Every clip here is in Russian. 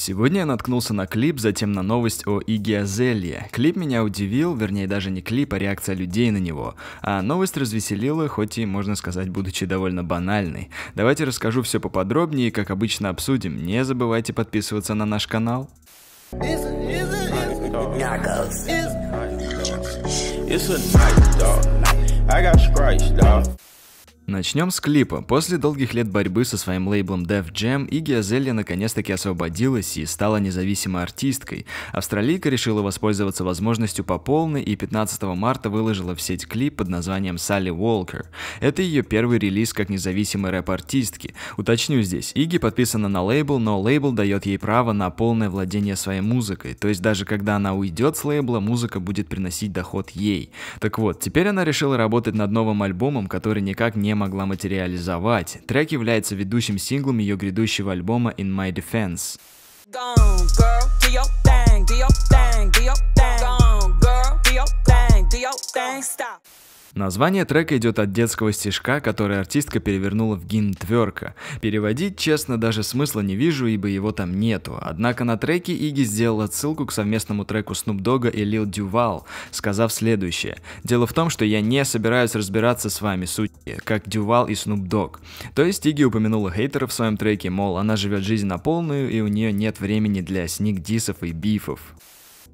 Сегодня я наткнулся на клип, затем на новость о Иге Азелье. Клип меня удивил, вернее даже не клип, а реакция людей на него. А новость развеселила, хоть и, можно сказать, будучи довольно банальной. Давайте расскажу все поподробнее и, как обычно, обсудим. Не забывайте подписываться на наш канал. It's a, night, dog. I got scratched, dog. Начнем с клипа. После долгих лет борьбы со своим лейблом Def Jam, Игги Азелли наконец-таки освободилась и стала независимой артисткой. Австралийка решила воспользоваться возможностью по полной и 15 марта выложила в сеть клип под названием Салли Уолкер. Это ее первый релиз как независимой рэп-артистки. Уточню здесь, Игги подписана на лейбл, но лейбл дает ей право на полное владение своей музыкой, то есть даже когда она уйдет с лейбла, музыка будет приносить доход ей. Так вот, теперь она решила работать над новым альбомом, который никак не могла материализовать. Трек является ведущим синглом ее грядущего альбома In My Defense. Gone, girl, do your thing, do your thing, do your thing. Gone, girl, do your thing, do your thing, stop. Название трека идет от детского стишка, который артистка перевернула в гимн Тверка. Переводить, честно, даже смысла не вижу, ибо его там нету. Однако на треке Иги сделала ссылку к совместному треку Snoop Dogg и Lil Duval, сказав следующее. Дело в том, что я не собираюсь разбираться с вами, суть, как Дювал и Snoop Dogg. То есть Иги упомянула хейтеров в своем треке, мол, она живет жизнь на полную и у нее нет времени для сник-дисов и бифов.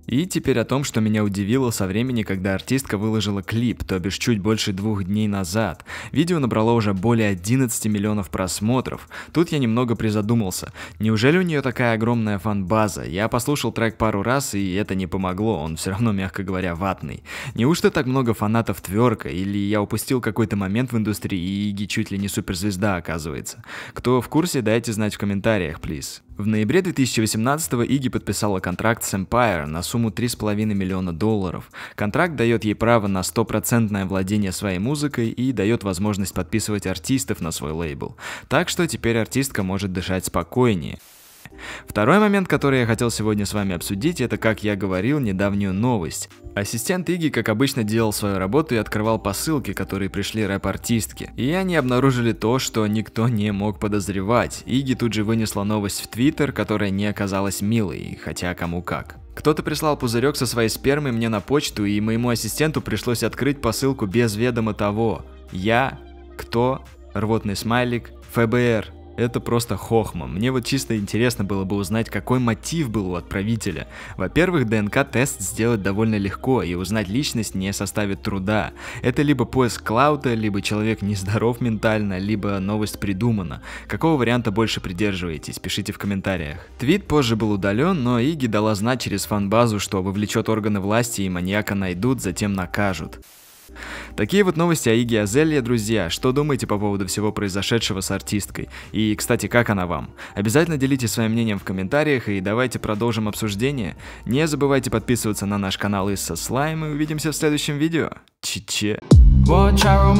И теперь о том, что меня удивило со времени, когда артистка выложила клип, то бишь чуть больше двух дней назад. Видео набрало уже более 11 миллионов просмотров. Тут я немного призадумался. Неужели у нее такая огромная фан-база? Я послушал трек пару раз, и это не помогло, он все равно, мягко говоря, ватный. Неужто так много фанатов Тверка? Или я упустил какой-то момент в индустрии, и Иги чуть ли не суперзвезда оказывается? Кто в курсе, дайте знать в комментариях, плиз. В ноябре 2018 Иги подписала контракт с Empire на сумму сумму 3,5 миллиона долларов. Контракт дает ей право на стопроцентное владение своей музыкой и дает возможность подписывать артистов на свой лейбл. Так что теперь артистка может дышать спокойнее. Второй момент, который я хотел сегодня с вами обсудить, это, как я говорил, недавнюю новость. Ассистент Иги, как обычно, делал свою работу и открывал посылки, которые пришли рэп-артистки. И они обнаружили то, что никто не мог подозревать. Иги тут же вынесла новость в Твиттер, которая не оказалась милой, хотя кому как. Кто-то прислал пузырек со своей спермой мне на почту, и моему ассистенту пришлось открыть посылку без ведома того. Я, кто, рвотный смайлик, ФБР. Это просто хохма. Мне вот чисто интересно было бы узнать, какой мотив был у отправителя. Во-первых, ДНК-тест сделать довольно легко, и узнать личность не составит труда. Это либо поиск Клаута, либо человек нездоров ментально, либо новость придумана. Какого варианта больше придерживаетесь? Пишите в комментариях. Твит позже был удален, но Иги дала знать через фанбазу, что вовлечет органы власти и маньяка найдут, затем накажут. Такие вот новости о Иге Азелье, друзья. Что думаете по поводу всего произошедшего с артисткой? И, кстати, как она вам? Обязательно делитесь своим мнением в комментариях и давайте продолжим обсуждение. Не забывайте подписываться на наш канал Исса Слайм и увидимся в следующем видео. Чи-че. Watch our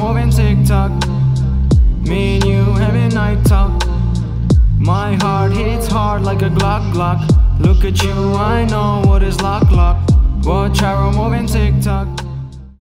moving TikTok. Me